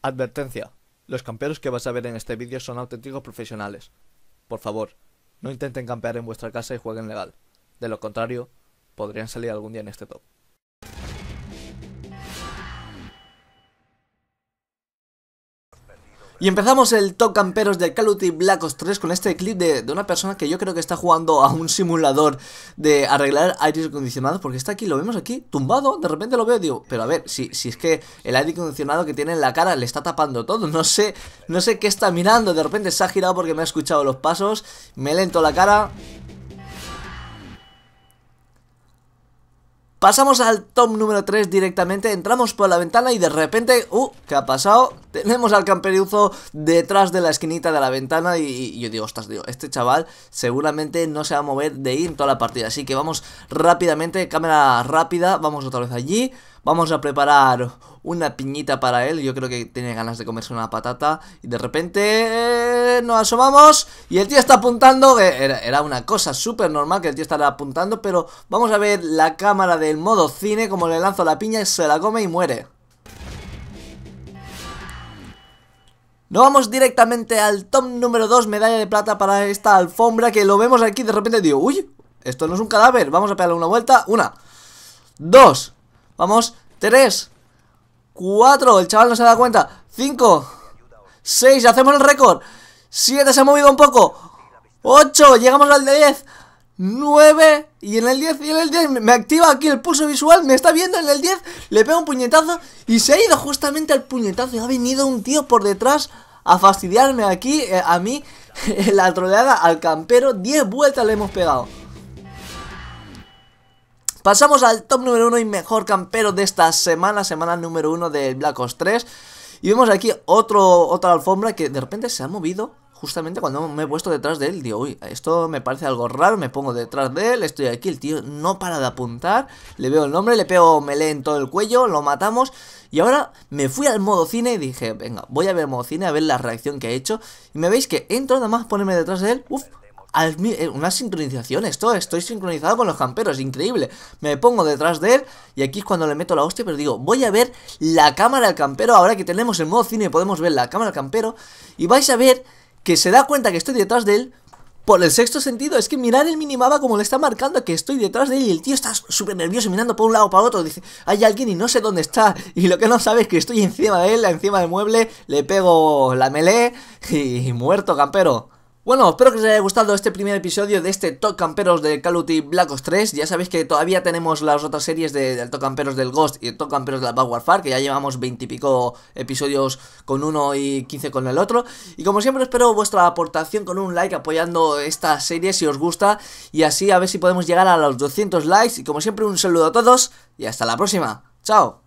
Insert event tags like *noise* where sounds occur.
Advertencia. Los camperos que vas a ver en este vídeo son auténticos profesionales. Por favor, no intenten campear en vuestra casa y jueguen legal. De lo contrario, podrían salir algún día en este top. Y empezamos el Top Camperos de Call of Black Ops 3 con este clip de, una persona que yo creo que está jugando a un simulador de arreglar aire acondicionados porque está aquí, lo vemos aquí, tumbado, de repente lo veo digo, pero a ver, si, si es que el aire acondicionado que tiene en la cara le está tapando todo, no sé, no sé qué está mirando, de repente se ha girado porque me ha escuchado los pasos, me lento la cara... Pasamos al top número 3 directamente, entramos por la ventana y de repente, uh, ¿qué ha pasado? Tenemos al camperuzo detrás de la esquinita de la ventana y, yo digo, ostras, digo, este chaval seguramente no se va a mover de ir en toda la partida, así que vamos rápidamente, cámara rápida, vamos otra vez allí, vamos a preparar una piñita para él. Yo creo que tiene ganas de comerse una patata. Y de repente eh, nos asomamos y el tío está apuntando. Eh, era, una cosa súper normal que el tío estará apuntando, pero vamos a ver la cámara del modo cine, como le lanzo la piña, se la come y muere. No vamos directamente al top número 2, medalla de plata para esta alfombra que lo vemos aquí de repente digo, uy, esto no es un cadáver, vamos a pegarle una vuelta, una, dos, vamos, tres, 4, el chaval no se da cuenta 5 6, hacemos el récord 7, se ha movido un poco 8, llegamos al de 10 9 y en el 10 y en el 10 me activa aquí el pulso visual, me está viendo en el 10, le pego un puñetazo y se ha ido justamente al puñetazo y ha venido un tío por detrás a fastidiarme aquí, eh, a mí, *laughs* la troleada al campero, 10 vueltas le hemos pegado. Pasamos al top número 1 y mejor campero de esta semana, semana número 1 del Black Ops 3. Y vemos aquí otro, otra alfombra que de repente se ha movido justamente cuando me he puesto detrás de él, digo, uy, esto me parece algo raro, me pongo detrás de él, estoy aquí, el tío no para de apuntar, le veo el nombre, le pego melee en todo el cuello, lo matamos, y ahora me fui al modo cine y dije, venga, voy a ver modo cine, a ver la reacción que ha hecho, y me veis que entro nada más ponerme detrás de él, uff, eh, una sincronización esto, estoy sincronizado con los camperos, increíble. Me pongo detrás de él y aquí es cuando le meto la hostia, pero digo, voy a ver la cámara del campero, ahora que tenemos el modo cine podemos ver la cámara del campero y vais a ver que se da cuenta que estoy detrás de él por el sexto sentido, es que mirar el minimapa como le está marcando que estoy detrás de él y el tío está súper nervioso mirando por un lado para otro, dice, hay alguien y no sé dónde está, y lo que no sabe es que estoy encima de él, encima del mueble, le pego la melee y muerto, campero. Bueno, espero que os haya gustado este primer episodio de este Top Camperos de Call of Black Ops 3. Ya sabéis que todavía tenemos las otras series del de Top Camperos del Ghost y el Top Camperos de la Bad Warfare, que ya llevamos veintipico episodios con uno y 15 con el otro. Y como siempre espero vuestra aportación con un like apoyando esta serie si os gusta y así a ver si podemos llegar a los 200 likes. Y como siempre un saludo a todos y hasta la próxima. ¡Chao!